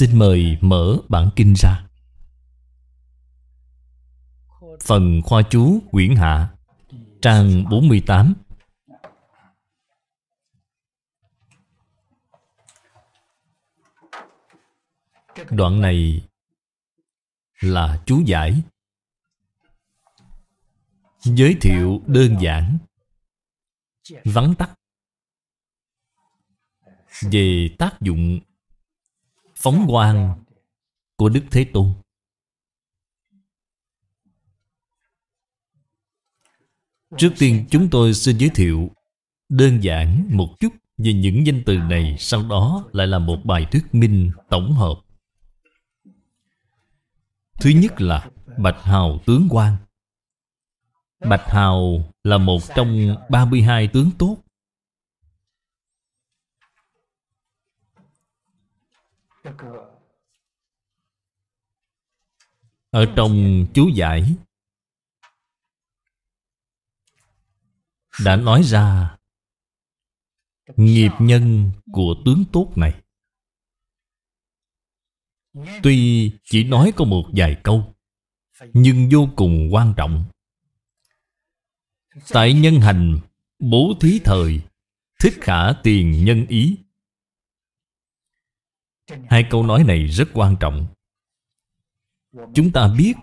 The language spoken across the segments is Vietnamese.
Xin mời mở bản kinh ra Phần khoa chú quyển hạ Trang 48 Đoạn này là chú giải Giới thiệu đơn giản Vắn tắt Về tác dụng phóng quang của Đức Thế Tôn. Trước tiên chúng tôi xin giới thiệu đơn giản một chút về những danh từ này sau đó lại là một bài thuyết minh tổng hợp. Thứ nhất là Bạch Hào Tướng Quang Bạch Hào là một trong 32 tướng tốt ở trong chú giải đã nói ra nghiệp nhân của tướng tốt này tuy chỉ nói có một vài câu nhưng vô cùng quan trọng tại nhân hành bố thí thời thích khả tiền nhân ý Hai câu nói này rất quan trọng Chúng ta biết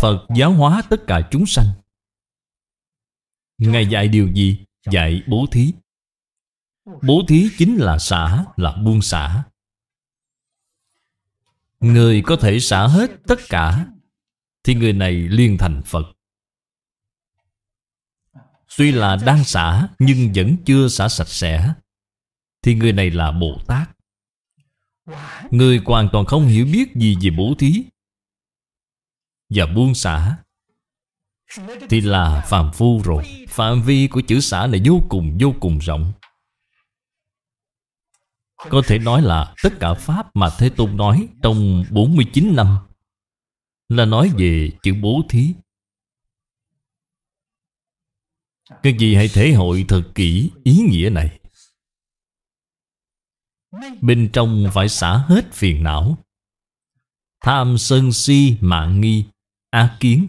Phật giáo hóa tất cả chúng sanh Ngài dạy điều gì? Dạy bố thí Bố thí chính là xả, là buông xả Người có thể xả hết tất cả Thì người này liền thành Phật Tuy là đang xả nhưng vẫn chưa xả sạch sẽ thì người này là Bồ Tát Người hoàn toàn không hiểu biết gì về bố thí Và buông xả Thì là phàm phu rồi Phạm vi của chữ xả là vô cùng vô cùng rộng Có thể nói là tất cả Pháp mà Thế Tôn nói Trong 49 năm Là nói về chữ bố thí Các vị hãy thể hội thật kỹ ý nghĩa này Bên trong phải xả hết phiền não Tham sân si mạng nghi Á kiến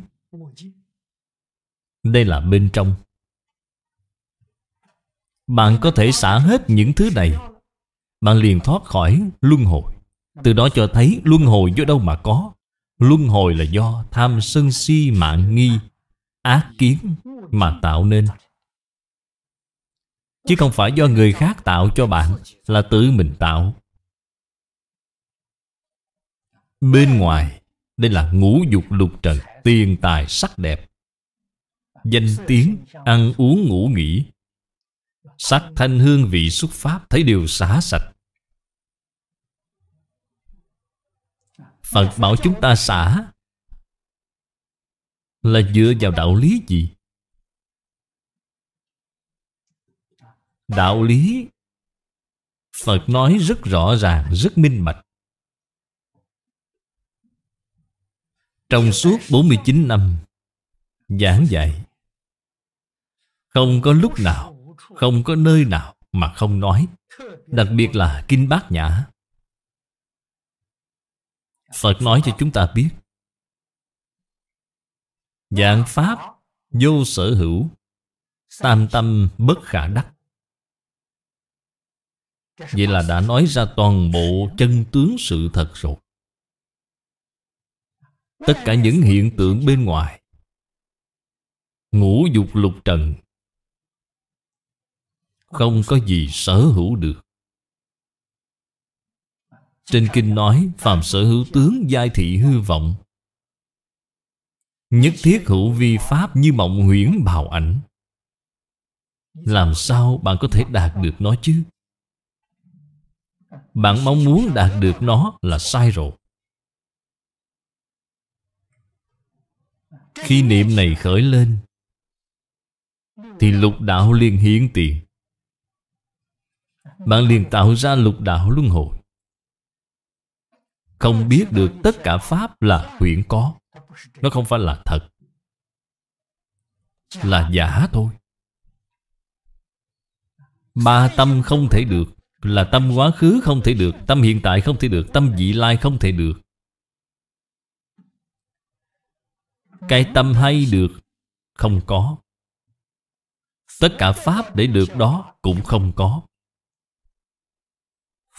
Đây là bên trong Bạn có thể xả hết những thứ này Bạn liền thoát khỏi luân hồi Từ đó cho thấy luân hồi do đâu mà có Luân hồi là do tham sân si mạng nghi Ác kiến mà tạo nên Chứ không phải do người khác tạo cho bạn Là tự mình tạo Bên ngoài Đây là ngũ dục lục trần Tiền tài sắc đẹp Danh tiếng Ăn uống ngủ nghỉ Sắc thanh hương vị xuất pháp Thấy đều xả sạch Phật bảo chúng ta xả Là dựa vào đạo lý gì? đạo lý Phật nói rất rõ ràng, rất minh bạch. Trong suốt 49 năm giảng dạy, không có lúc nào, không có nơi nào mà không nói, đặc biệt là Kinh Bát Nhã. Phật nói cho chúng ta biết, dạng Pháp vô sở hữu, tam tâm bất khả đắc. Vậy là đã nói ra toàn bộ chân tướng sự thật rồi Tất cả những hiện tượng bên ngoài Ngũ dục lục trần Không có gì sở hữu được Trên kinh nói Phàm sở hữu tướng giai thị hư vọng Nhất thiết hữu vi pháp như mộng huyễn bào ảnh Làm sao bạn có thể đạt được nó chứ bạn mong muốn đạt được nó là sai rồi Khi niệm này khởi lên Thì lục đạo liền hiển tiền Bạn liền tạo ra lục đạo luân hồi Không biết được tất cả Pháp là huyễn có Nó không phải là thật Là giả thôi Ba tâm không thể được là tâm quá khứ không thể được Tâm hiện tại không thể được Tâm vị lai không thể được Cái tâm hay được Không có Tất cả Pháp để được đó cũng không có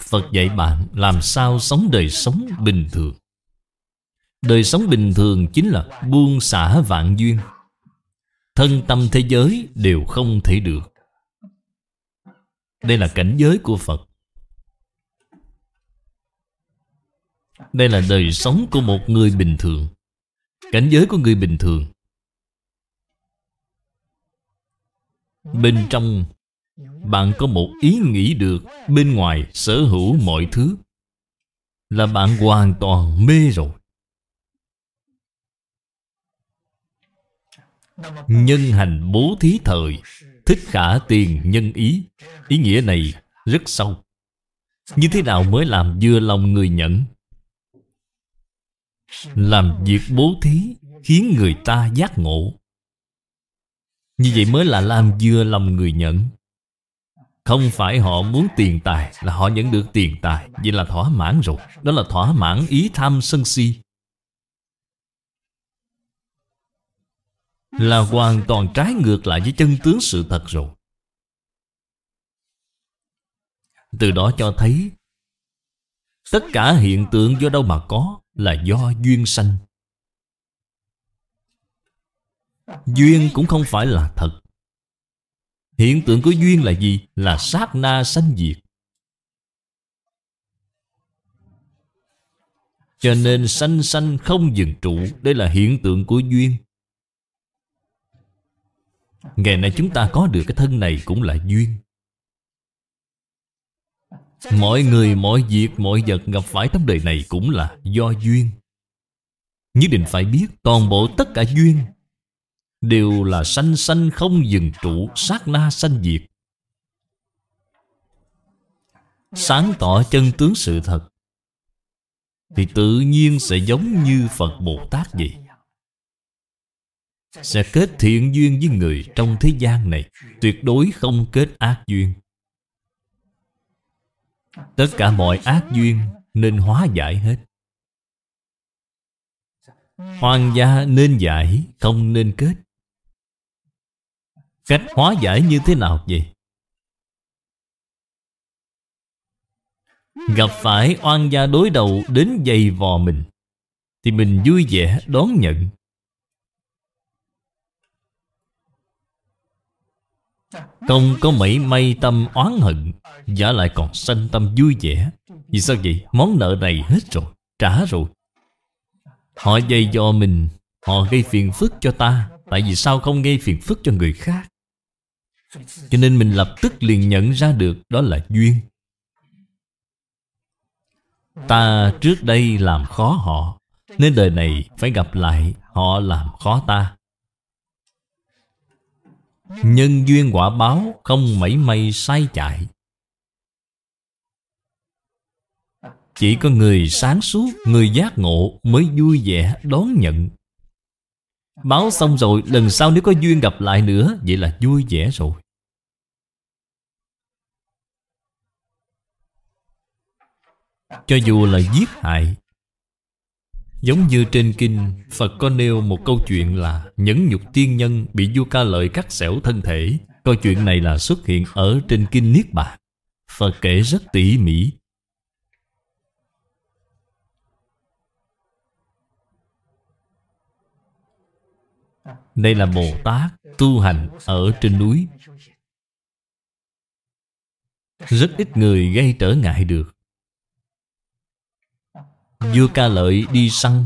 Phật dạy bạn làm sao sống đời sống bình thường Đời sống bình thường chính là buông xả vạn duyên Thân tâm thế giới đều không thể được đây là cảnh giới của Phật Đây là đời sống của một người bình thường Cảnh giới của người bình thường Bên trong Bạn có một ý nghĩ được Bên ngoài sở hữu mọi thứ Là bạn hoàn toàn mê rồi Nhân hành bố thí thời Thích khả tiền nhân ý Ý nghĩa này rất sâu Như thế nào mới làm vừa lòng người nhận Làm việc bố thí Khiến người ta giác ngộ Như vậy mới là làm vừa lòng người nhận Không phải họ muốn tiền tài Là họ nhận được tiền tài Vậy là thỏa mãn rồi Đó là thỏa mãn ý tham sân si Là hoàn toàn trái ngược lại với chân tướng sự thật rồi Từ đó cho thấy Tất cả hiện tượng do đâu mà có Là do duyên sanh Duyên cũng không phải là thật Hiện tượng của duyên là gì? Là sát na sanh diệt Cho nên sanh sanh không dừng trụ Đây là hiện tượng của duyên Ngày nay chúng ta có được cái thân này cũng là duyên Mọi người, mọi việc, mọi vật gặp phải trong đời này cũng là do duyên Nhất định phải biết toàn bộ tất cả duyên Đều là sanh sanh không dừng trụ sát na sanh diệt Sáng tỏ chân tướng sự thật Thì tự nhiên sẽ giống như Phật Bồ Tát vậy sẽ kết thiện duyên với người trong thế gian này tuyệt đối không kết ác duyên tất cả mọi ác duyên nên hóa giải hết hoang gia nên giải không nên kết cách hóa giải như thế nào vậy gặp phải oan gia đối đầu đến dày vò mình thì mình vui vẻ đón nhận Không có mảy may tâm oán hận Giả lại còn sanh tâm vui vẻ Vì sao vậy? Món nợ này hết rồi Trả rồi Họ dây do mình Họ gây phiền phức cho ta Tại vì sao không gây phiền phức cho người khác Cho nên mình lập tức liền nhận ra được Đó là duyên Ta trước đây làm khó họ Nên đời này phải gặp lại Họ làm khó ta Nhân duyên quả báo không mảy may sai chạy Chỉ có người sáng suốt, người giác ngộ mới vui vẻ đón nhận Báo xong rồi, lần sau nếu có duyên gặp lại nữa Vậy là vui vẻ rồi Cho dù là giết hại Giống như trên kinh Phật có nêu một câu chuyện là Nhẫn nhục tiên nhân bị du ca lợi cắt xẻo thân thể Câu chuyện này là xuất hiện ở trên kinh Niết Bàn Phật kể rất tỉ mỉ Đây là Bồ Tát tu hành ở trên núi Rất ít người gây trở ngại được Vua ca lợi đi săn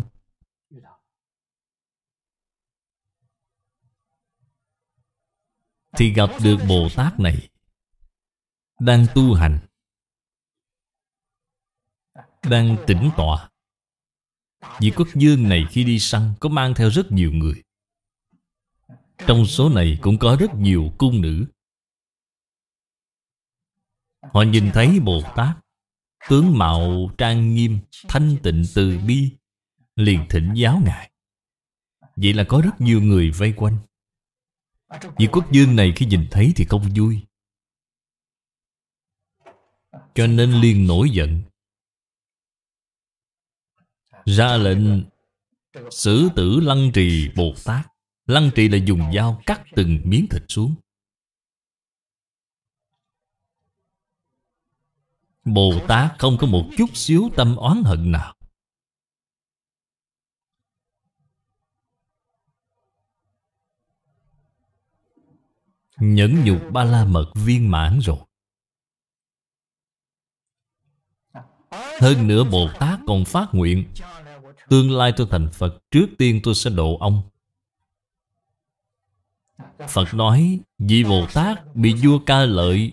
Thì gặp được Bồ Tát này Đang tu hành Đang tĩnh tọa Vị quốc dương này khi đi săn Có mang theo rất nhiều người Trong số này cũng có rất nhiều cung nữ Họ nhìn thấy Bồ Tát Tướng mạo trang nghiêm Thanh tịnh từ bi Liền thỉnh giáo ngài Vậy là có rất nhiều người vây quanh Vị quốc dương này khi nhìn thấy thì không vui Cho nên liền nổi giận Ra lệnh xử tử lăng trì Bồ Tát Lăng trì là dùng dao cắt từng miếng thịt xuống Bồ Tát không có một chút xíu tâm oán hận nào Nhẫn nhục ba la mật viên mãn rồi Hơn nữa Bồ Tát còn phát nguyện Tương lai tôi thành Phật Trước tiên tôi sẽ độ ông Phật nói Vì Bồ Tát bị vua ca lợi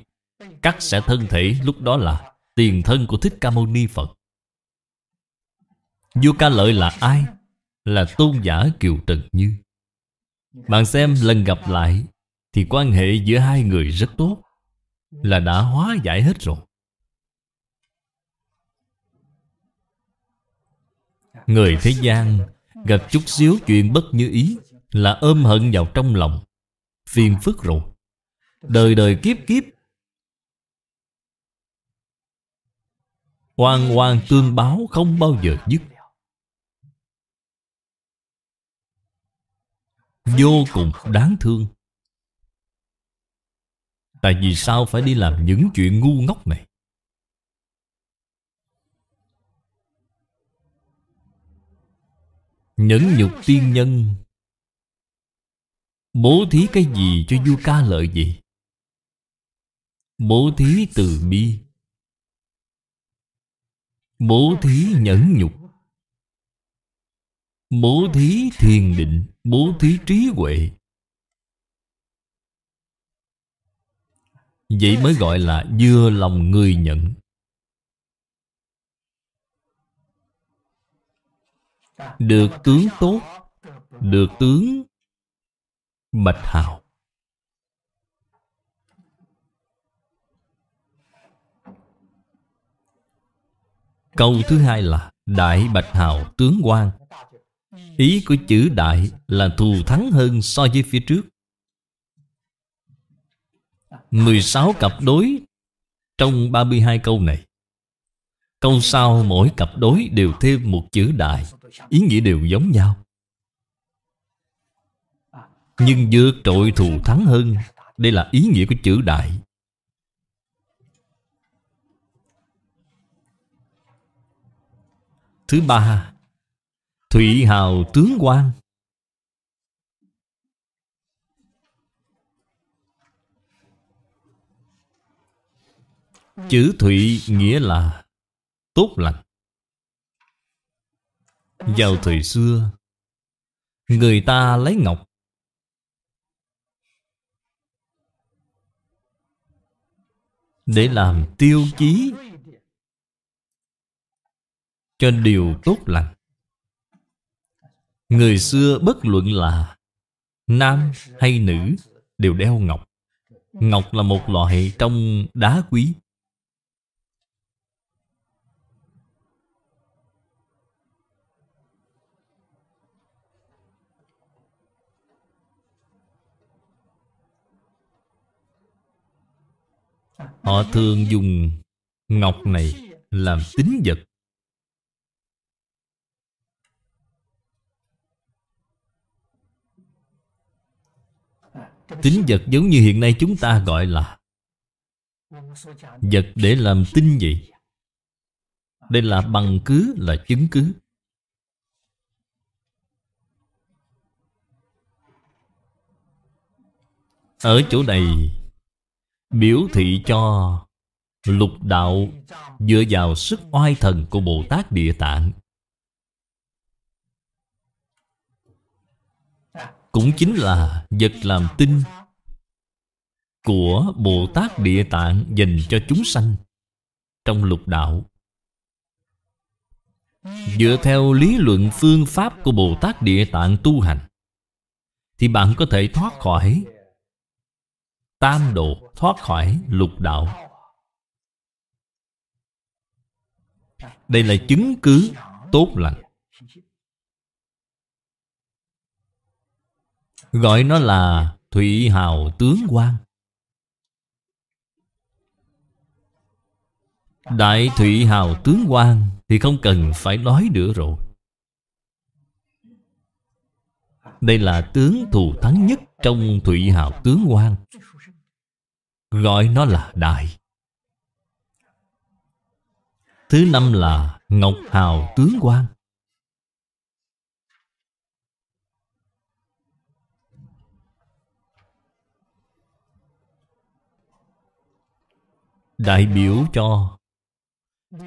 Cắt sẽ thân thể lúc đó là tiền thân của Thích Ca Mâu Ni Phật. Vua Ca Lợi là ai? Là tôn giả Kiều Trần Như. Bạn xem lần gặp lại thì quan hệ giữa hai người rất tốt là đã hóa giải hết rồi. Người thế gian gặp chút xíu chuyện bất như ý là ôm hận vào trong lòng, phiền phức rồi. Đời đời kiếp kiếp Hoàng hoàng tương báo không bao giờ dứt Vô cùng đáng thương Tại vì sao phải đi làm những chuyện ngu ngốc này Nhẫn nhục tiên nhân Bố thí cái gì cho vua ca lợi gì Bố thí từ bi Bố thí nhẫn nhục Bố thí thiền định Bố thí trí huệ Vậy mới gọi là dưa lòng người nhận Được tướng tốt Được tướng bạch hào Câu thứ hai là Đại Bạch Hào Tướng quan Ý của chữ đại là thù thắng hơn so với phía trước 16 cặp đối trong 32 câu này Câu sau mỗi cặp đối đều thêm một chữ đại Ý nghĩa đều giống nhau Nhưng vượt trội thù thắng hơn Đây là ý nghĩa của chữ đại Thứ ba Thủy hào tướng quan Chữ thủy nghĩa là tốt lành Vào thời xưa Người ta lấy ngọc Để làm tiêu chí cho điều tốt lành. Người xưa bất luận là nam hay nữ đều đeo ngọc. Ngọc là một loại trong đá quý. Họ thường dùng ngọc này làm tính vật Tính vật giống như hiện nay chúng ta gọi là Vật để làm tin vậy Đây là bằng cứ, là chứng cứ Ở chỗ này Biểu thị cho lục đạo Dựa vào sức oai thần của Bồ Tát Địa Tạng cũng chính là vật làm tinh của Bồ Tát Địa Tạng dành cho chúng sanh trong lục đạo. Dựa theo lý luận phương pháp của Bồ Tát Địa Tạng tu hành thì bạn có thể thoát khỏi tam độ, thoát khỏi lục đạo. Đây là chứng cứ tốt lành. Gọi nó là Thụy Hào Tướng quan Đại Thụy Hào Tướng quan Thì không cần phải nói nữa rồi Đây là tướng thù thắng nhất Trong Thụy Hào Tướng quan Gọi nó là Đại Thứ năm là Ngọc Hào Tướng quan đại biểu cho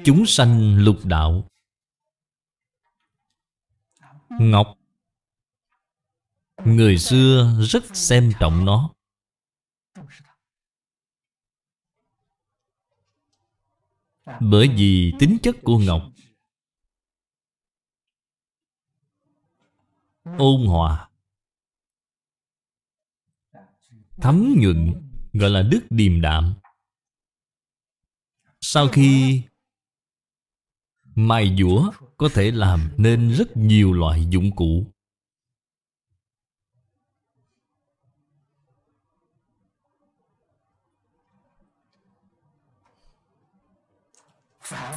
chúng sanh lục đạo ngọc người xưa rất xem trọng nó bởi vì tính chất của ngọc ôn hòa thấm nhuận gọi là đức điềm đạm sau khi mài dũa có thể làm nên rất nhiều loại dụng cụ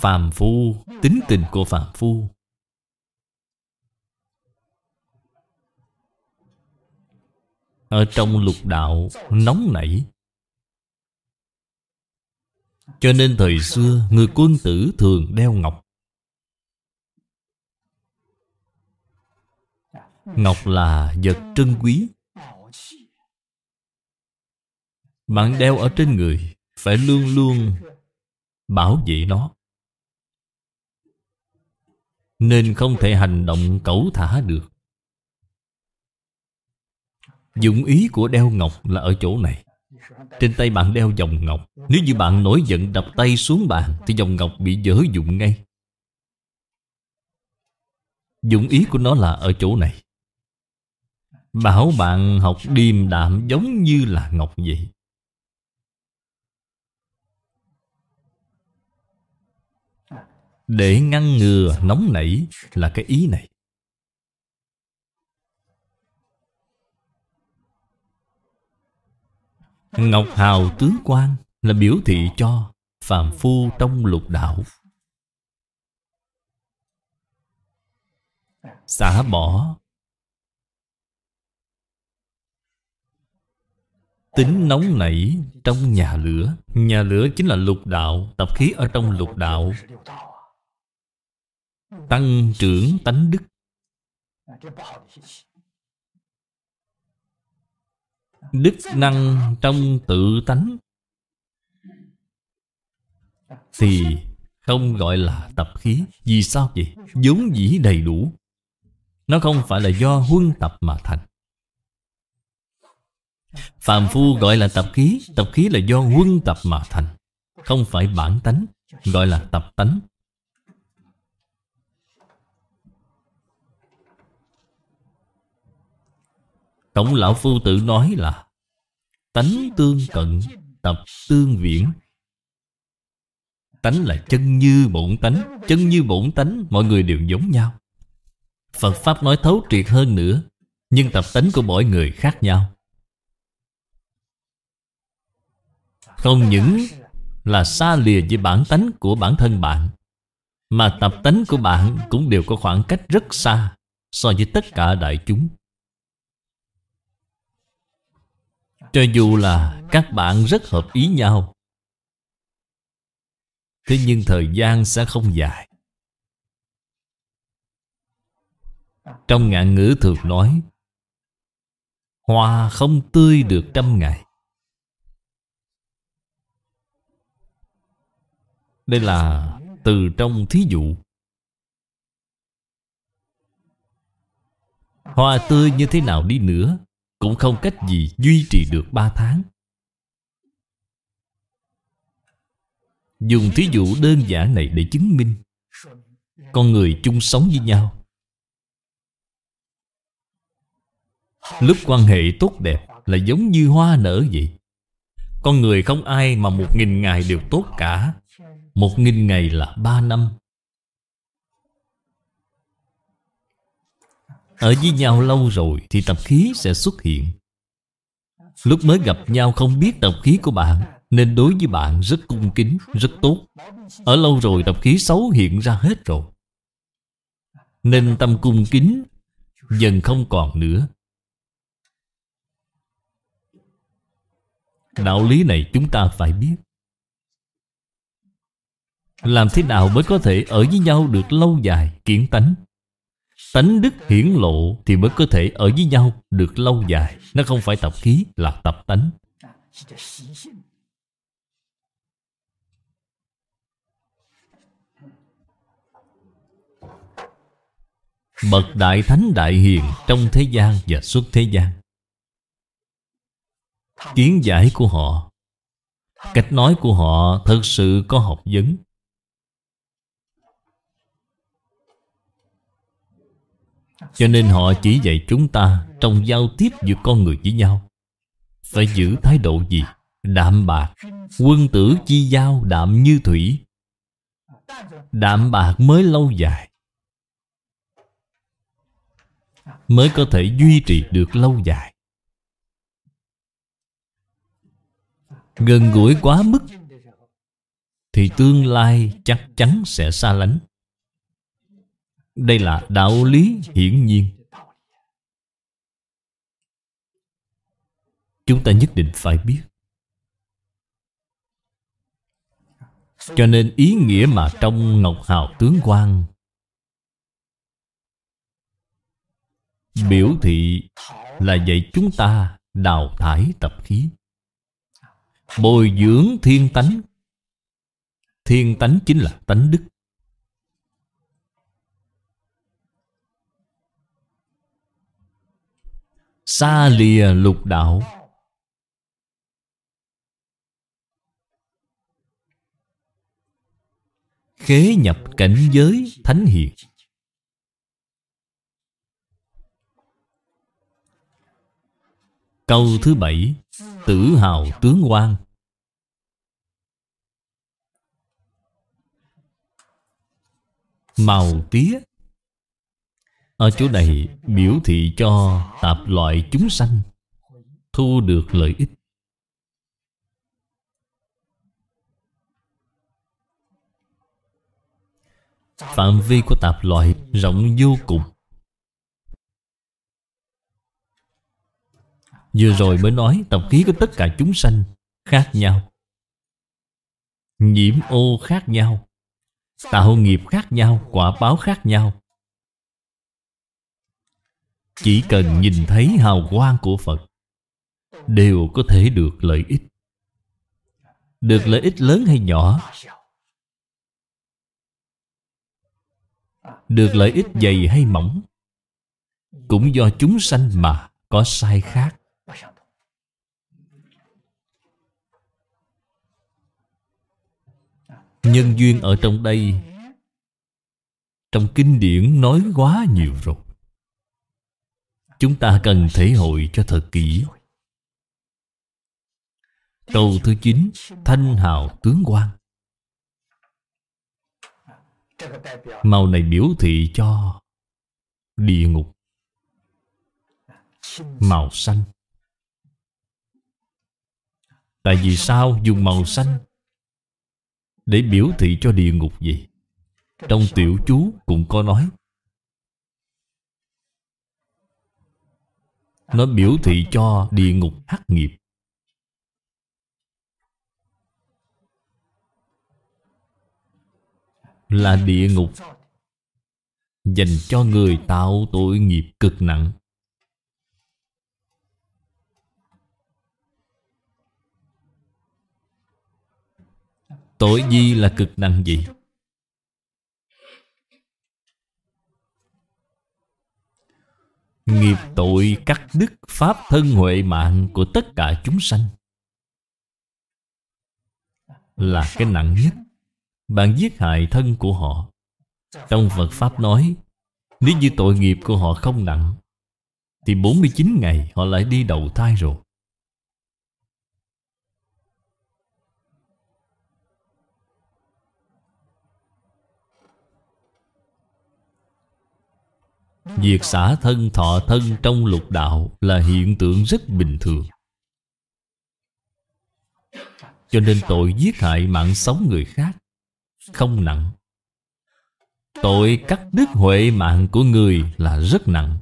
phàm phu tính tình của phàm phu ở trong lục đạo nóng nảy cho nên thời xưa người quân tử thường đeo ngọc Ngọc là vật trân quý Bạn đeo ở trên người Phải luôn luôn bảo vệ nó Nên không thể hành động cẩu thả được Dụng ý của đeo ngọc là ở chỗ này trên tay bạn đeo vòng ngọc Nếu như bạn nổi giận đập tay xuống bàn Thì vòng ngọc bị dở dụng ngay Dụng ý của nó là ở chỗ này Bảo bạn học điềm đạm giống như là ngọc vậy Để ngăn ngừa nóng nảy là cái ý này Ngọc Hào tướng quan là biểu thị cho Phạm Phu trong lục đạo Xả bỏ Tính nóng nảy trong nhà lửa Nhà lửa chính là lục đạo Tập khí ở trong lục đạo Tăng trưởng tánh đức đức năng trong tự tánh thì không gọi là tập khí vì sao vậy vốn dĩ đầy đủ nó không phải là do huân tập mà thành phàm phu gọi là tập khí Tập khí là do huân tập mà thành Không phải bản tánh Gọi là tập tánh Tổng lão phu tự nói là Tánh tương cận Tập tương viễn Tánh là chân như bổn tánh Chân như bổn tánh Mọi người đều giống nhau Phật Pháp nói thấu triệt hơn nữa Nhưng tập tánh của mỗi người khác nhau Không những là xa lìa với bản tánh của bản thân bạn Mà tập tánh của bạn cũng đều có khoảng cách rất xa So với tất cả đại chúng Cho dù là các bạn rất hợp ý nhau Thế nhưng thời gian sẽ không dài Trong ngạn ngữ thường nói Hoa không tươi được trăm ngày Đây là từ trong thí dụ Hoa tươi như thế nào đi nữa cũng không cách gì duy trì được 3 tháng Dùng thí dụ đơn giản này để chứng minh Con người chung sống với nhau Lúc quan hệ tốt đẹp là giống như hoa nở vậy Con người không ai mà một nghìn ngày đều tốt cả Một nghìn ngày là ba năm Ở với nhau lâu rồi Thì tập khí sẽ xuất hiện Lúc mới gặp nhau không biết tập khí của bạn Nên đối với bạn rất cung kính Rất tốt Ở lâu rồi tập khí xấu hiện ra hết rồi Nên tâm cung kính Dần không còn nữa Đạo lý này chúng ta phải biết Làm thế nào mới có thể ở với nhau được lâu dài, kiến tánh Tánh đức hiển lộ thì mới có thể ở với nhau được lâu dài. Nó không phải tập khí là tập tánh. Bậc Đại Thánh Đại Hiền trong thế gian và suốt thế gian. Kiến giải của họ, cách nói của họ thật sự có học vấn. Cho nên họ chỉ dạy chúng ta Trong giao tiếp giữa con người với nhau Phải giữ thái độ gì? Đạm bạc Quân tử chi giao đạm như thủy Đạm bạc mới lâu dài Mới có thể duy trì được lâu dài Gần gũi quá mức Thì tương lai chắc chắn sẽ xa lánh đây là đạo lý hiển nhiên Chúng ta nhất định phải biết Cho nên ý nghĩa mà trong Ngọc Hào Tướng Quang Biểu thị là dạy chúng ta đào thải tập khí Bồi dưỡng thiên tánh Thiên tánh chính là tánh đức xa lìa lục đạo khế nhập cảnh giới thánh hiền câu thứ bảy tử hào tướng quan màu tía ở chỗ này biểu thị cho tạp loại chúng sanh Thu được lợi ích Phạm vi của tạp loại rộng vô cùng Vừa rồi mới nói tập khí của tất cả chúng sanh khác nhau Nhiễm ô khác nhau Tạo nghiệp khác nhau, quả báo khác nhau chỉ cần nhìn thấy hào quang của Phật Đều có thể được lợi ích Được lợi ích lớn hay nhỏ Được lợi ích dày hay mỏng Cũng do chúng sanh mà có sai khác Nhân duyên ở trong đây Trong kinh điển nói quá nhiều rồi Chúng ta cần thể hội cho thật kỹ Câu thứ chín Thanh hào tướng quan Màu này biểu thị cho Địa ngục Màu xanh Tại vì sao dùng màu xanh Để biểu thị cho địa ngục gì Trong tiểu chú cũng có nói Nó biểu thị cho địa ngục hắc nghiệp Là địa ngục Dành cho người tạo tội nghiệp cực nặng Tội gì là cực nặng gì? nghiệp tội cắt đứt pháp thân huệ mạng của tất cả chúng sanh là cái nặng nhất bạn giết hại thân của họ trong Phật Pháp nói Nếu như tội nghiệp của họ không nặng Thì 49 ngày họ lại đi đầu thai rồi Việc xả thân thọ thân trong lục đạo Là hiện tượng rất bình thường Cho nên tội giết hại mạng sống người khác Không nặng Tội cắt đứt huệ mạng của người là rất nặng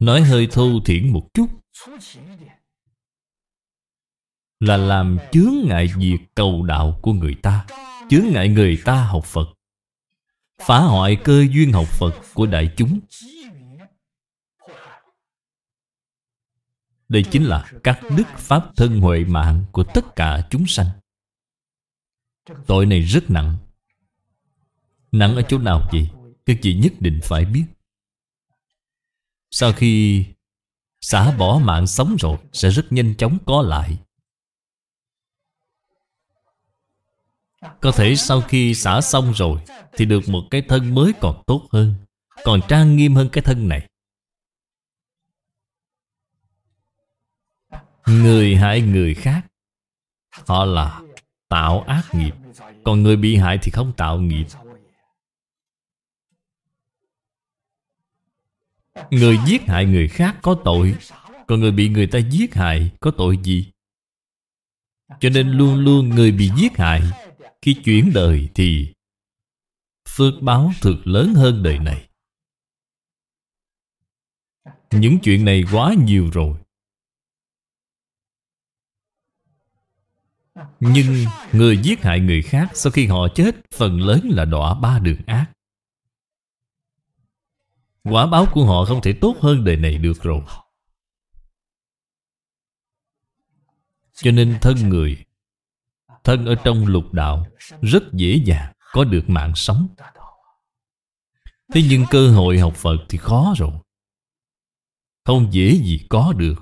Nói hơi thô thiển một chút Là làm chướng ngại việc cầu đạo của người ta Chướng ngại người ta học Phật Phá hoại cơ duyên học Phật của đại chúng Đây chính là các đức Pháp thân huệ mạng của tất cả chúng sanh Tội này rất nặng Nặng ở chỗ nào vậy? Các vị nhất định phải biết Sau khi xả bỏ mạng sống rồi Sẽ rất nhanh chóng có lại Có thể sau khi xả xong rồi Thì được một cái thân mới còn tốt hơn Còn trang nghiêm hơn cái thân này Người hại người khác Họ là tạo ác nghiệp Còn người bị hại thì không tạo nghiệp Người giết hại người khác có tội Còn người bị người ta giết hại có tội gì? Cho nên luôn luôn người bị giết hại khi chuyển đời thì Phước báo thực lớn hơn đời này Những chuyện này quá nhiều rồi Nhưng người giết hại người khác Sau khi họ chết Phần lớn là đọa ba đường ác Quả báo của họ không thể tốt hơn đời này được rồi Cho nên thân người thân ở trong lục đạo rất dễ dàng có được mạng sống thế nhưng cơ hội học phật thì khó rồi không dễ gì có được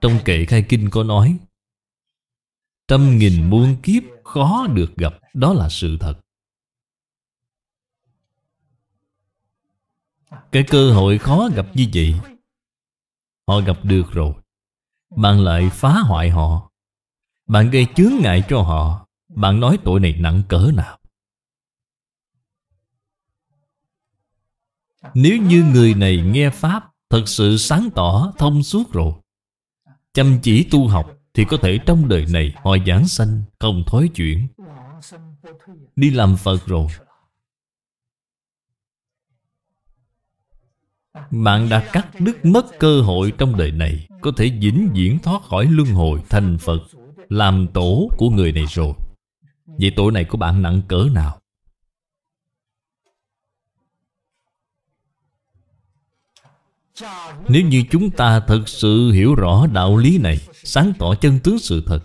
trong kệ khai kinh có nói trăm nghìn muôn kiếp khó được gặp đó là sự thật cái cơ hội khó gặp như vậy họ gặp được rồi bạn lại phá hoại họ Bạn gây chướng ngại cho họ Bạn nói tội này nặng cỡ nào Nếu như người này nghe Pháp Thật sự sáng tỏ thông suốt rồi Chăm chỉ tu học Thì có thể trong đời này Họ giảng sanh không thối chuyển Đi làm Phật rồi Bạn đã cắt đứt mất cơ hội trong đời này Có thể vĩnh viễn thoát khỏi luân hồi thành Phật Làm tổ của người này rồi Vậy tội này của bạn nặng cỡ nào? Nếu như chúng ta thật sự hiểu rõ đạo lý này Sáng tỏ chân tướng sự thật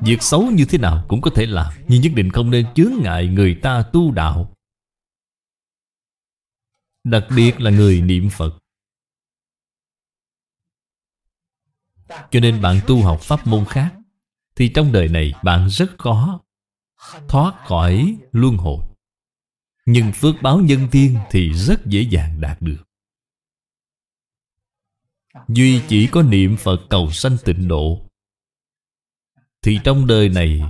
Việc xấu như thế nào cũng có thể làm Nhưng nhất định không nên chướng ngại người ta tu đạo Đặc biệt là người niệm Phật Cho nên bạn tu học pháp môn khác Thì trong đời này bạn rất khó Thoát khỏi luân hồi Nhưng phước báo nhân thiên thì rất dễ dàng đạt được Duy chỉ có niệm Phật cầu sanh tịnh độ Thì trong đời này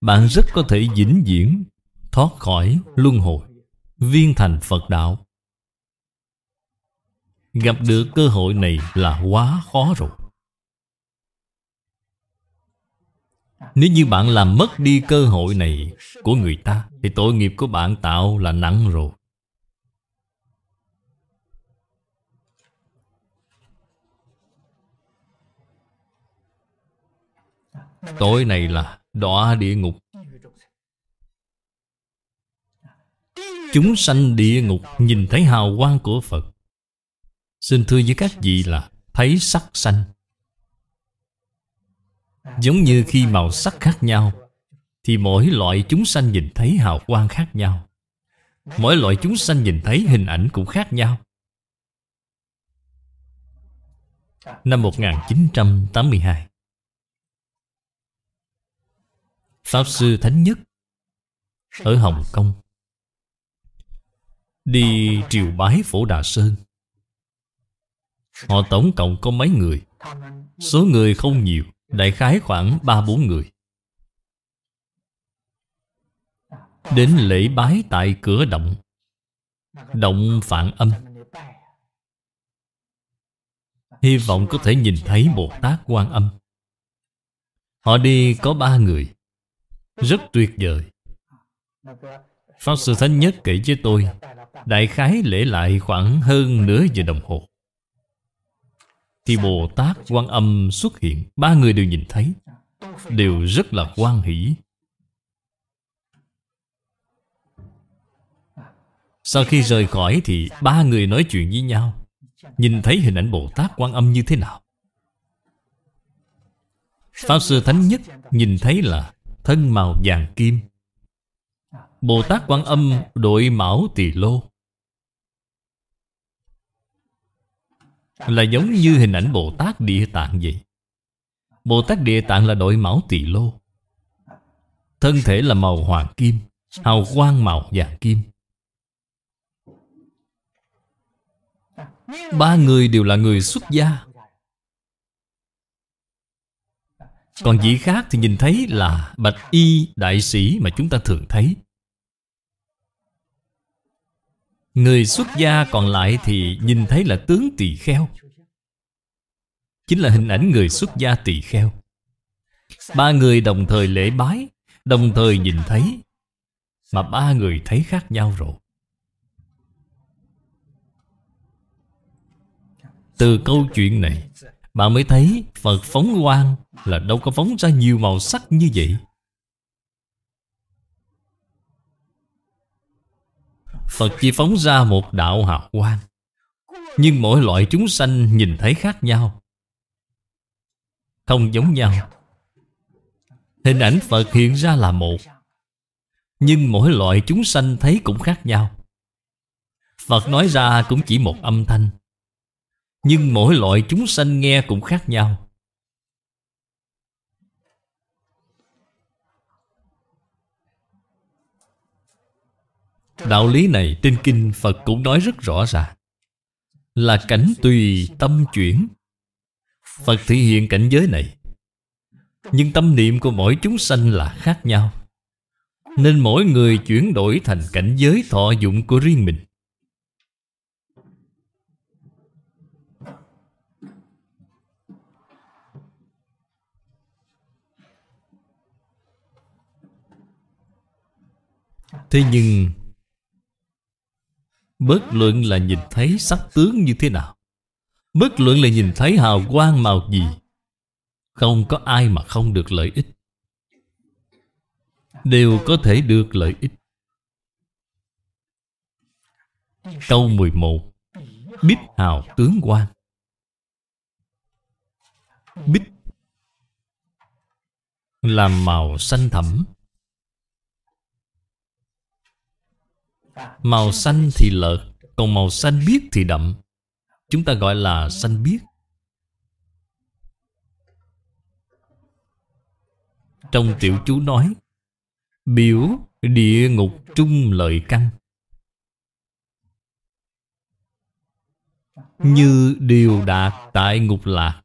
Bạn rất có thể vĩnh viễn Thoát khỏi luân hồi Viên thành Phật đạo Gặp được cơ hội này là quá khó rồi Nếu như bạn làm mất đi cơ hội này của người ta Thì tội nghiệp của bạn tạo là nặng rồi Tội này là đọa địa ngục Chúng sanh địa ngục nhìn thấy hào quang của Phật Xin thưa với các vị là thấy sắc xanh Giống như khi màu sắc khác nhau Thì mỗi loại chúng sanh nhìn thấy hào quang khác nhau Mỗi loại chúng sanh nhìn thấy hình ảnh cũng khác nhau Năm 1982 Pháp Sư Thánh Nhất Ở Hồng Kông Đi triều bái Phổ Đà Sơn Họ tổng cộng có mấy người Số người không nhiều Đại khái khoảng 3-4 người Đến lễ bái tại cửa động Động phản âm Hy vọng có thể nhìn thấy Bồ Tát quan âm Họ đi có ba người Rất tuyệt vời Pháp Sư Thánh Nhất kể với tôi Đại khái lễ lại khoảng hơn nửa giờ đồng hồ thì Bồ Tát Quan Âm xuất hiện Ba người đều nhìn thấy Đều rất là quan hỷ Sau khi rời khỏi thì ba người nói chuyện với nhau Nhìn thấy hình ảnh Bồ Tát Quan Âm như thế nào Pháp Sư Thánh Nhất nhìn thấy là thân màu vàng kim Bồ Tát Quan Âm đội mão tỳ lô Là giống như hình ảnh Bồ Tát Địa Tạng vậy Bồ Tát Địa Tạng là đội mão tỳ lô Thân thể là màu hoàng kim Hào quang màu vàng kim Ba người đều là người xuất gia Còn vị khác thì nhìn thấy là Bạch y đại sĩ mà chúng ta thường thấy Người xuất gia còn lại thì nhìn thấy là tướng tỳ kheo Chính là hình ảnh người xuất gia tỳ kheo Ba người đồng thời lễ bái Đồng thời nhìn thấy Mà ba người thấy khác nhau rồi Từ câu chuyện này Bạn mới thấy Phật phóng quang Là đâu có phóng ra nhiều màu sắc như vậy Phật chỉ phóng ra một đạo hào quang Nhưng mỗi loại chúng sanh nhìn thấy khác nhau Không giống nhau Hình ảnh Phật hiện ra là một Nhưng mỗi loại chúng sanh thấy cũng khác nhau Phật nói ra cũng chỉ một âm thanh Nhưng mỗi loại chúng sanh nghe cũng khác nhau Đạo lý này trên kinh Phật cũng nói rất rõ ràng Là cảnh tùy tâm chuyển Phật thể hiện cảnh giới này Nhưng tâm niệm của mỗi chúng sanh là khác nhau Nên mỗi người chuyển đổi thành cảnh giới thọ dụng của riêng mình Thế nhưng Bất luận là nhìn thấy sắc tướng như thế nào Bất luận là nhìn thấy hào quang màu gì Không có ai mà không được lợi ích Đều có thể được lợi ích Câu 11 Bích hào tướng quang, Bích là màu xanh thẳm Màu xanh thì lợt Còn màu xanh biếc thì đậm Chúng ta gọi là xanh biếc Trong tiểu chú nói Biểu địa ngục trung lợi căn Như điều đạt tại ngục lạc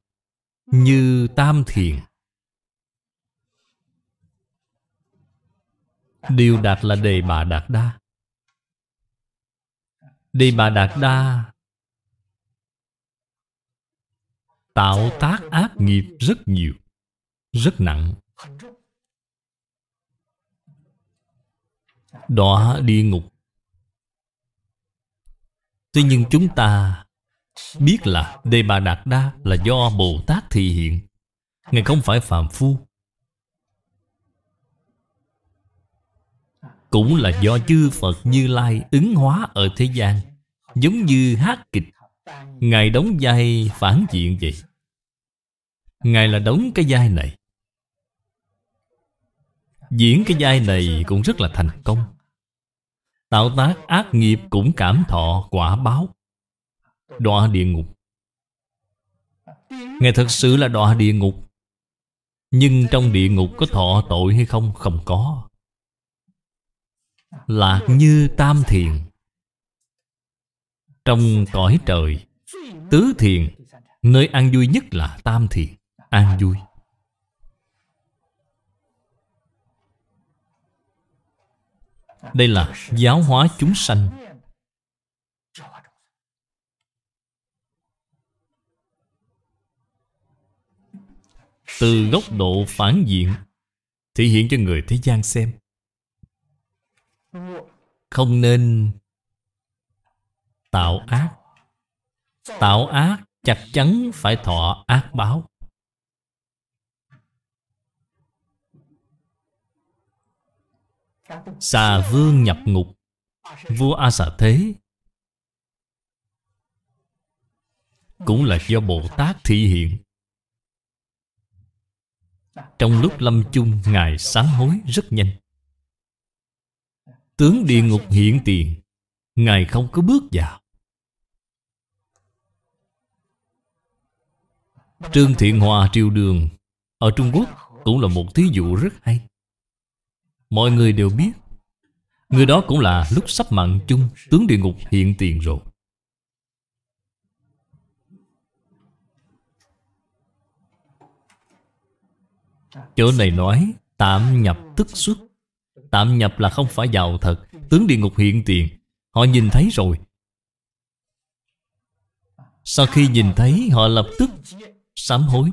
Như tam thiền Điều đạt là đề bà đạt đa Đi Bà Đạt Đa Tạo tác ác nghiệp rất nhiều Rất nặng Đọa địa ngục Tuy nhiên chúng ta biết là Đề Bà Đạt Đa là do Bồ Tát thị hiện Ngài không phải phàm phu cũng là do chư Phật Như Lai ứng hóa ở thế gian Giống như hát kịch Ngài đóng vai phản diện vậy Ngài là đóng cái vai này Diễn cái vai này cũng rất là thành công Tạo tác ác nghiệp cũng cảm thọ quả báo Đọa địa ngục Ngài thật sự là đọa địa ngục Nhưng trong địa ngục có thọ tội hay không? Không có lạc như tam thiền trong cõi trời tứ thiền nơi an vui nhất là tam thiền an vui đây là giáo hóa chúng sanh từ góc độ phản diện thể hiện cho người thế gian xem không nên tạo ác tạo ác chắc chắn phải thọ ác báo xà vương nhập ngục vua a xà thế cũng là do bồ tát thị hiện trong lúc lâm chung ngài sám hối rất nhanh Tướng địa ngục hiện tiền Ngài không có bước vào Trương Thiện Hòa Triều Đường Ở Trung Quốc cũng là một thí dụ rất hay Mọi người đều biết Người đó cũng là lúc sắp mạng chung Tướng địa ngục hiện tiền rồi Chỗ này nói tạm nhập tức xuất Tạm nhập là không phải giàu thật Tướng địa ngục hiện tiền Họ nhìn thấy rồi Sau khi nhìn thấy họ lập tức sám hối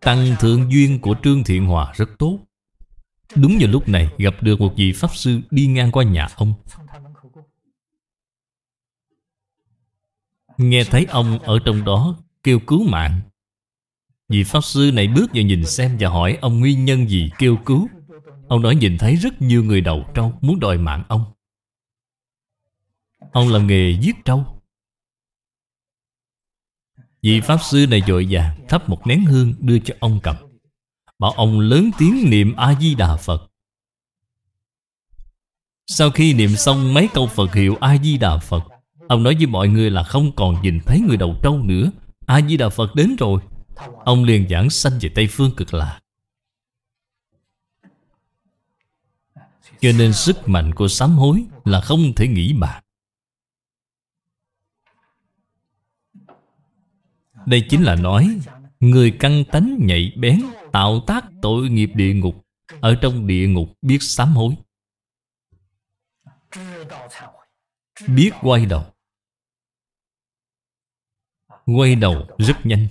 Tăng thượng duyên của Trương Thiện Hòa rất tốt Đúng vào lúc này gặp được một vị Pháp Sư đi ngang qua nhà ông Nghe thấy ông ở trong đó kêu cứu mạng Vị Pháp Sư này bước vào nhìn xem và hỏi ông nguyên nhân gì kêu cứu Ông nói nhìn thấy rất nhiều người đầu trâu muốn đòi mạng ông Ông làm nghề giết trâu Vị Pháp Sư này dội vàng thắp một nén hương đưa cho ông cầm Bảo ông lớn tiếng niệm A-di-đà Phật Sau khi niệm xong mấy câu Phật hiệu A-di-đà Phật Ông nói với mọi người là không còn nhìn thấy người đầu trâu nữa A-di-đà Phật đến rồi Ông liền giảng sanh về Tây Phương cực lạc Cho nên sức mạnh của sám hối là không thể nghĩ bạc. Đây chính là nói Người căng tánh nhạy bén Tạo tác tội nghiệp địa ngục Ở trong địa ngục biết sám hối Biết quay đầu Quay đầu rất nhanh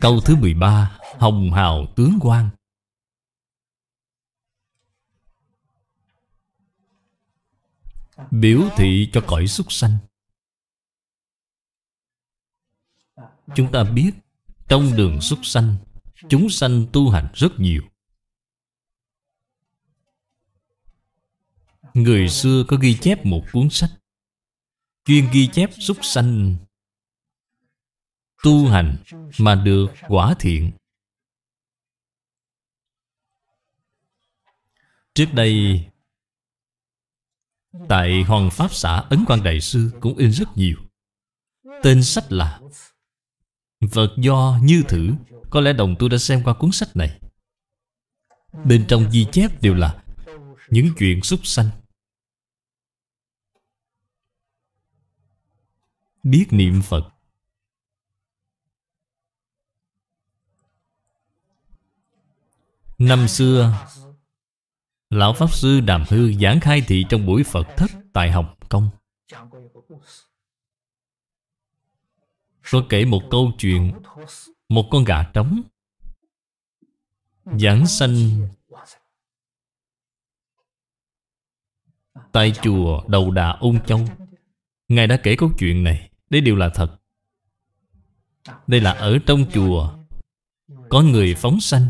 Câu thứ 13 Hồng hào tướng quan Biểu thị cho cõi súc sanh Chúng ta biết Trong đường súc sanh Chúng sanh tu hành rất nhiều Người xưa có ghi chép một cuốn sách Chuyên ghi chép súc sanh tu hành mà được quả thiện Trước đây Tại Hoàng Pháp xã Ấn Quang Đại Sư cũng in rất nhiều Tên sách là Vật do như thử Có lẽ đồng tu đã xem qua cuốn sách này Bên trong ghi chép đều là Những chuyện súc sanh Biết niệm Phật Năm xưa Lão Pháp Sư Đàm Hư giảng khai thị trong buổi Phật Thất tại Hồng Kông Có kể một câu chuyện Một con gà trống Giảng sanh Tại chùa Đầu Đà Ôn Châu Ngài đã kể câu chuyện này đây đều là thật Đây là ở trong chùa Có người phóng sanh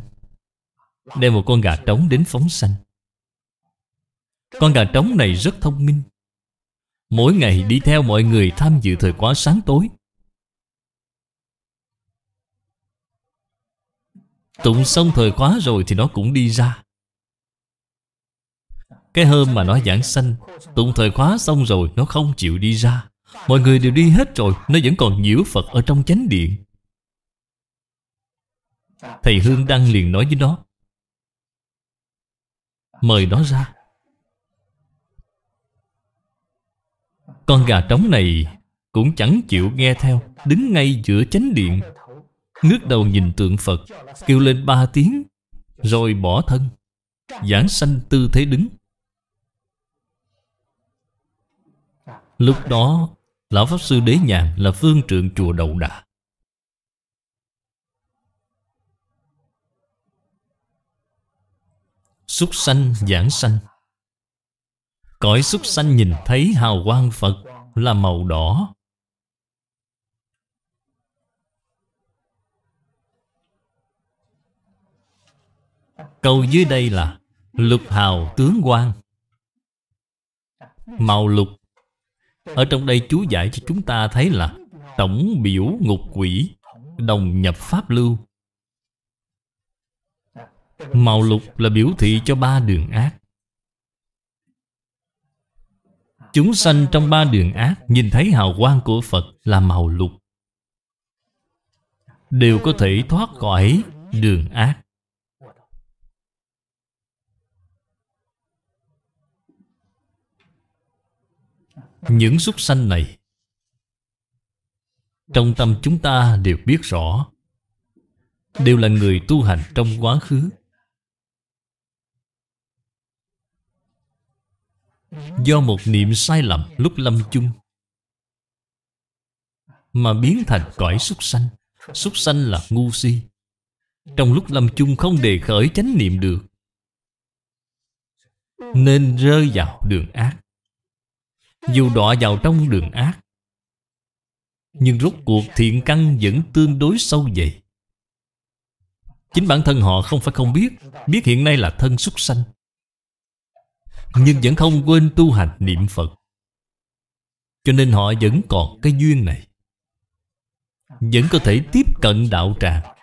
Đem một con gà trống đến phóng sanh Con gà trống này rất thông minh Mỗi ngày đi theo mọi người tham dự thời khóa sáng tối Tụng xong thời khóa rồi thì nó cũng đi ra Cái hôm mà nó giảng sanh Tụng thời khóa xong rồi nó không chịu đi ra Mọi người đều đi hết rồi Nó vẫn còn nhiễu Phật ở trong chánh điện Thầy Hương Đăng liền nói với nó mời nó ra con gà trống này cũng chẳng chịu nghe theo đứng ngay giữa chánh điện ngước đầu nhìn tượng phật kêu lên ba tiếng rồi bỏ thân giảng sanh tư thế đứng lúc đó lão pháp sư đế nhàn là phương trượng chùa đầu đà súc sanh giảng sanh Cõi súc sanh nhìn thấy hào quang Phật là màu đỏ Câu dưới đây là Lục hào tướng quang Màu lục Ở trong đây chú giải cho chúng ta thấy là Tổng biểu ngục quỷ Đồng nhập pháp lưu Màu lục là biểu thị cho ba đường ác Chúng sanh trong ba đường ác Nhìn thấy hào quang của Phật là màu lục Đều có thể thoát khỏi đường ác Những súc sanh này Trong tâm chúng ta đều biết rõ Đều là người tu hành trong quá khứ Do một niệm sai lầm lúc lâm chung Mà biến thành cõi súc sanh Súc sanh là ngu si Trong lúc lâm chung không đề khởi chánh niệm được Nên rơi vào đường ác Dù đọa vào trong đường ác Nhưng rốt cuộc thiện căn vẫn tương đối sâu dày Chính bản thân họ không phải không biết Biết hiện nay là thân súc sanh nhưng vẫn không quên tu hành niệm Phật Cho nên họ vẫn còn cái duyên này Vẫn có thể tiếp cận đạo tràng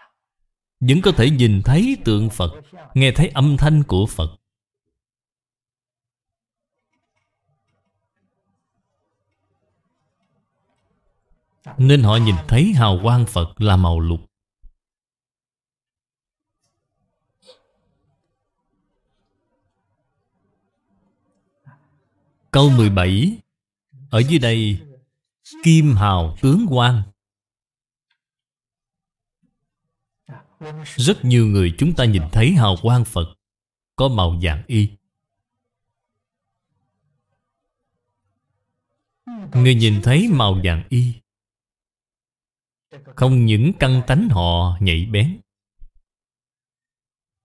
Vẫn có thể nhìn thấy tượng Phật Nghe thấy âm thanh của Phật Nên họ nhìn thấy hào quang Phật là màu lục Câu 17 Ở dưới đây Kim hào tướng quan Rất nhiều người chúng ta nhìn thấy hào quang Phật Có màu vàng y Người nhìn thấy màu vàng y Không những căng tánh họ nhạy bén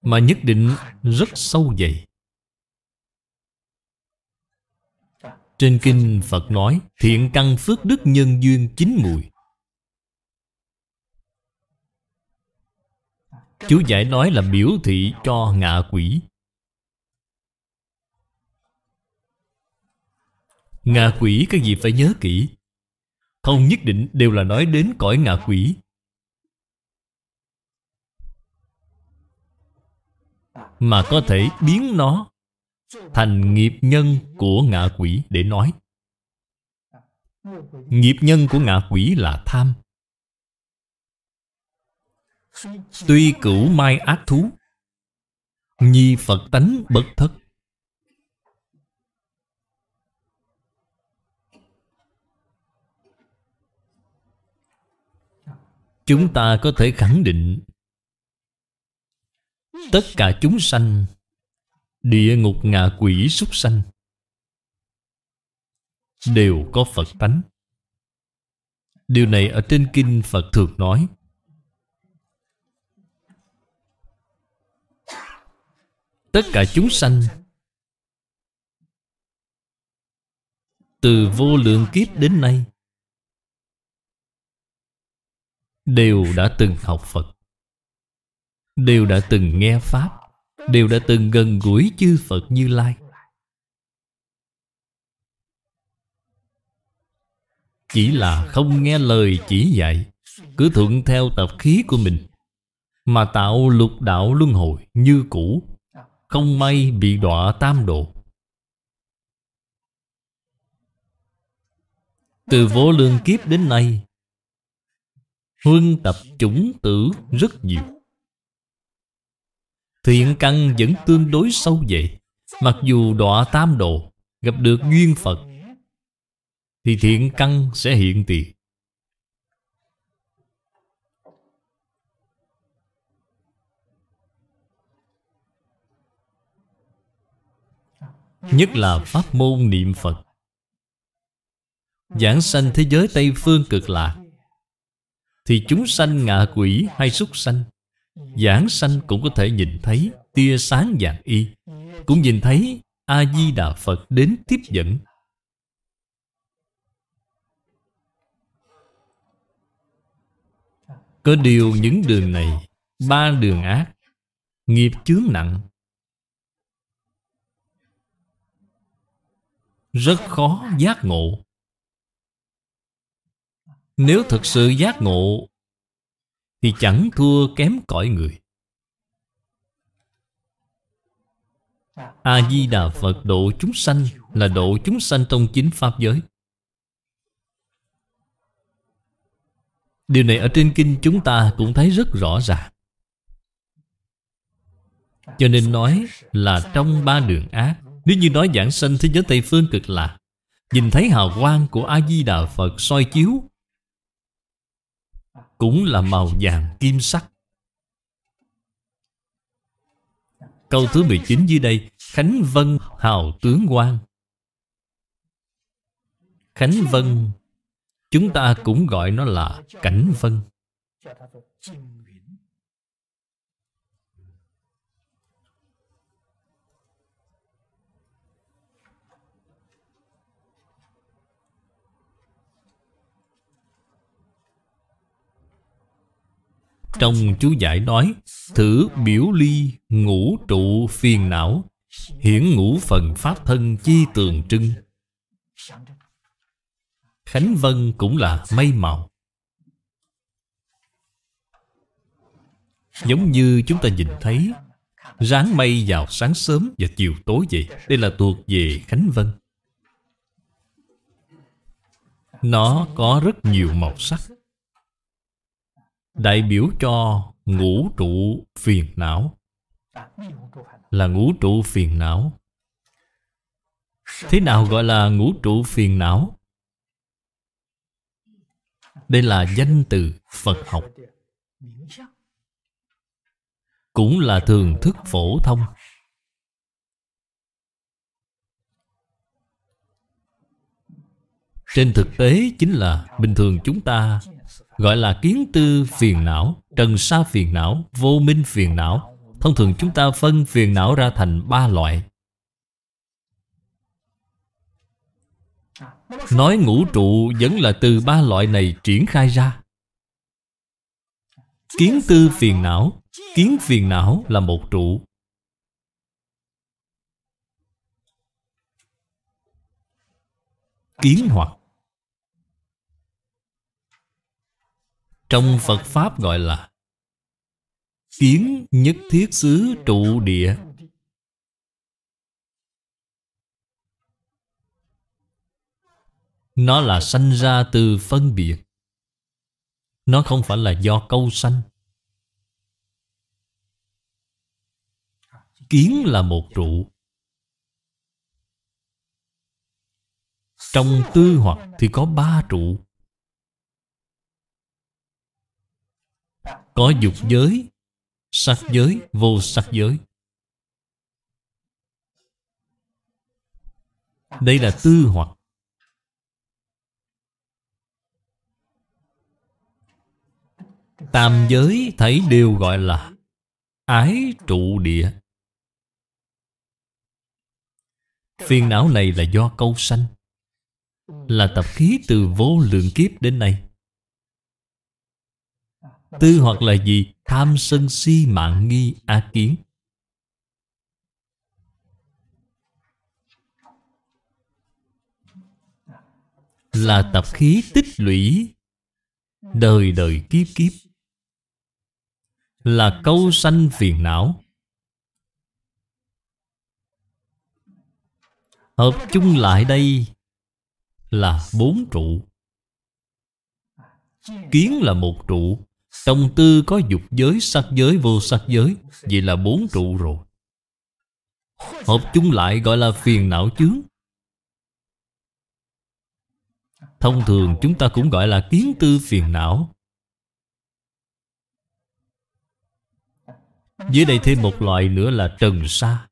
Mà nhất định rất sâu dày Trên kinh Phật nói Thiện căn phước đức nhân duyên chín mùi Chú giải nói là biểu thị cho ngạ quỷ Ngạ quỷ các gì phải nhớ kỹ Không nhất định đều là nói đến cõi ngạ quỷ Mà có thể biến nó thành nghiệp nhân của ngạ quỷ để nói nghiệp nhân của ngạ quỷ là tham tuy cửu mai ác thú nhi phật tánh bất thất chúng ta có thể khẳng định tất cả chúng sanh địa ngục ngạ quỷ súc sanh đều có phật tánh điều này ở trên kinh phật thường nói tất cả chúng sanh từ vô lượng kiếp đến nay đều đã từng học phật đều đã từng nghe pháp đều đã từng gần gũi chư Phật Như Lai. Chỉ là không nghe lời chỉ dạy, cứ thuận theo tập khí của mình, mà tạo lục đạo luân hồi như cũ, không may bị đọa tam độ. Từ vô lương kiếp đến nay, huân tập chủng tử rất nhiều. Thiện căn vẫn tương đối sâu vậy Mặc dù đọa tam độ Gặp được duyên Phật Thì thiện căn sẽ hiện tiền Nhất là pháp môn niệm Phật Giảng sanh thế giới Tây Phương cực lạc Thì chúng sanh ngạ quỷ hay súc sanh Giảng sanh cũng có thể nhìn thấy tia sáng dạng y Cũng nhìn thấy A-di-đà Phật đến tiếp dẫn Có điều những đường này Ba đường ác Nghiệp chướng nặng Rất khó giác ngộ Nếu thật sự giác ngộ thì chẳng thua kém cõi người. A-di-đà Phật độ chúng sanh là độ chúng sanh trong chính Pháp giới. Điều này ở trên kinh chúng ta cũng thấy rất rõ ràng. Cho nên nói là trong ba đường ác Nếu như nói giảng sanh thế giới Tây Phương cực lạc Nhìn thấy hào quang của A-di-đà Phật soi chiếu cũng là màu vàng kim sắc. Câu thứ 19 dưới đây Khánh Vân hào tướng quang. Khánh Vân Chúng ta cũng gọi nó là Cảnh Vân Trong chú giải nói Thử biểu ly ngũ trụ phiền não Hiển ngũ phần pháp thân chi tường trưng Khánh Vân cũng là mây màu Giống như chúng ta nhìn thấy Ráng mây vào sáng sớm và chiều tối vậy Đây là thuộc về Khánh Vân Nó có rất nhiều màu sắc đại biểu cho ngũ trụ phiền não là ngũ trụ phiền não thế nào gọi là ngũ trụ phiền não đây là danh từ phật học cũng là thường thức phổ thông trên thực tế chính là bình thường chúng ta gọi là kiến tư phiền não, trần sa phiền não, vô minh phiền não. Thông thường chúng ta phân phiền não ra thành ba loại. Nói ngũ trụ vẫn là từ ba loại này triển khai ra. Kiến tư phiền não, kiến phiền não là một trụ. Kiến hoặc Trong Phật Pháp gọi là Kiến nhất thiết xứ trụ địa Nó là sanh ra từ phân biệt Nó không phải là do câu sanh Kiến là một trụ Trong tư hoặc thì có ba trụ Có dục giới Sắc giới, vô sắc giới Đây là tư hoặc Tam giới thấy đều gọi là Ái trụ địa Phiền não này là do câu sanh Là tập khí từ vô lượng kiếp đến nay Tư hoặc là gì? Tham sân si mạng nghi á kiến Là tập khí tích lũy Đời đời kiếp kiếp Là câu sanh phiền não Hợp chung lại đây Là bốn trụ Kiến là một trụ Tông tư có dục giới, sắc giới, vô sắc giới Vậy là bốn trụ rồi Hợp chúng lại gọi là phiền não chướng Thông thường chúng ta cũng gọi là kiến tư phiền não Dưới đây thêm một loại nữa là trần sa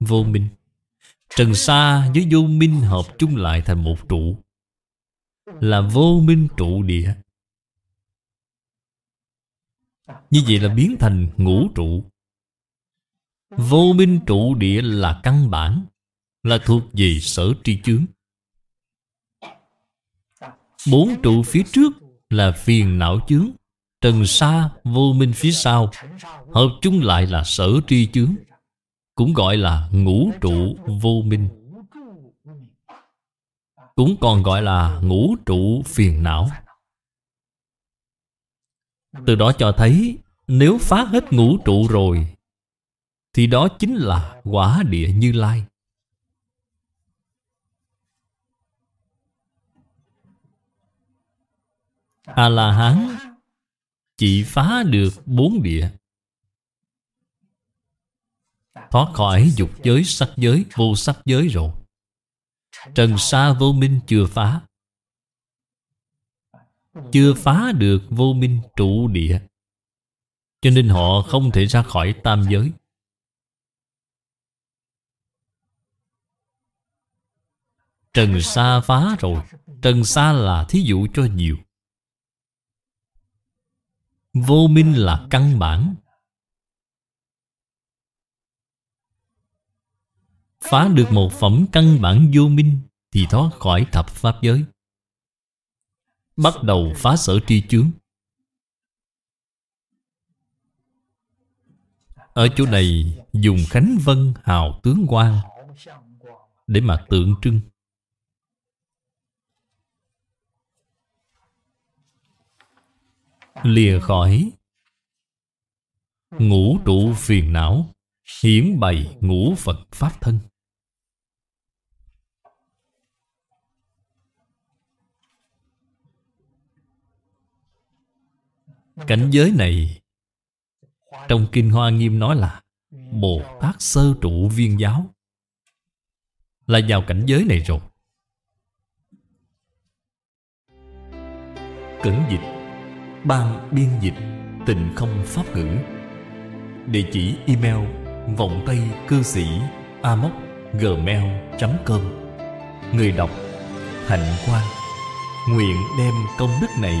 Vô minh Trần sa với vô minh hợp chung lại thành một trụ Là vô minh trụ địa như vậy là biến thành ngũ trụ Vô minh trụ địa là căn bản Là thuộc về sở tri chướng Bốn trụ phía trước là phiền não chướng Trần xa vô minh phía sau Hợp chung lại là sở tri chướng Cũng gọi là ngũ trụ vô minh Cũng còn gọi là ngũ trụ phiền não từ đó cho thấy Nếu phá hết ngũ trụ rồi Thì đó chính là quả địa như lai A-la-hán Chỉ phá được bốn địa Thoát khỏi dục giới, sắc giới, vô sắc giới rồi Trần sa vô minh chưa phá chưa phá được vô minh trụ địa cho nên họ không thể ra khỏi tam giới trần xa phá rồi trần xa là thí dụ cho nhiều vô minh là căn bản phá được một phẩm căn bản vô minh thì thoát khỏi thập pháp giới Bắt đầu phá sở tri chướng Ở chỗ này dùng Khánh Vân Hào Tướng Quang Để mà tượng trưng Lìa khỏi Ngũ trụ phiền não Hiển bày ngũ Phật Pháp thân Cảnh giới này Trong Kinh Hoa Nghiêm nói là Bồ Tát Sơ Trụ Viên Giáo Là vào cảnh giới này rồi Cẩn dịch Ban biên dịch Tình không pháp ngữ Địa chỉ email Vọng tay cư sĩ amoc gmail.com Người đọc Hạnh quan Nguyện đem công đức này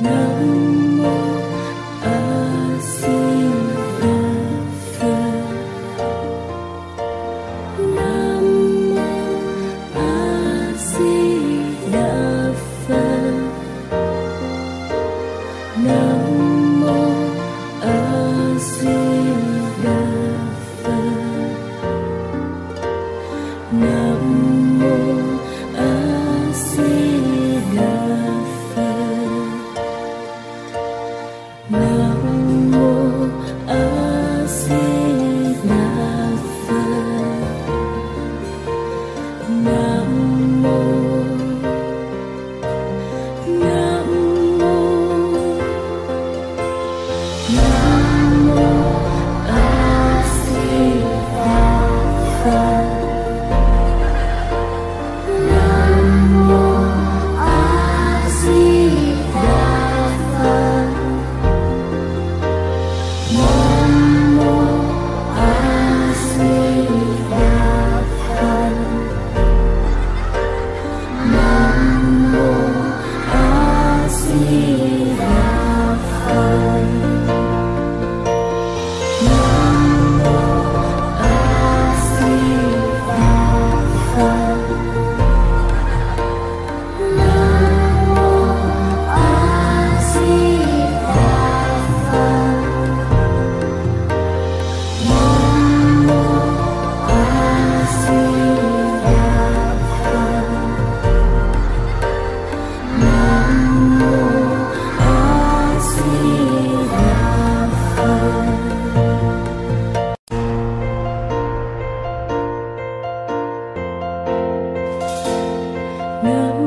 No. No.